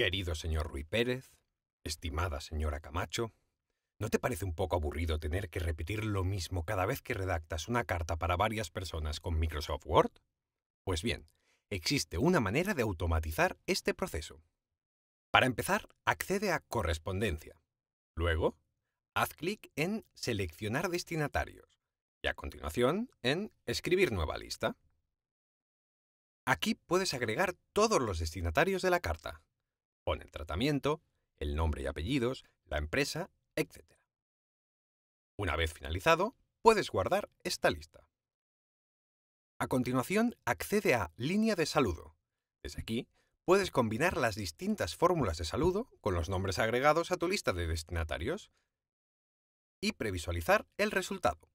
Querido señor Rui Pérez, estimada señora Camacho, ¿no te parece un poco aburrido tener que repetir lo mismo cada vez que redactas una carta para varias personas con Microsoft Word? Pues bien, existe una manera de automatizar este proceso. Para empezar, accede a Correspondencia. Luego, haz clic en Seleccionar destinatarios y a continuación en Escribir nueva lista. Aquí puedes agregar todos los destinatarios de la carta, con el tratamiento, el nombre y apellidos, la empresa, etc. Una vez finalizado, puedes guardar esta lista. A continuación, accede a Línea de saludo. Desde aquí, puedes combinar las distintas fórmulas de saludo con los nombres agregados a tu lista de destinatarios y previsualizar el resultado.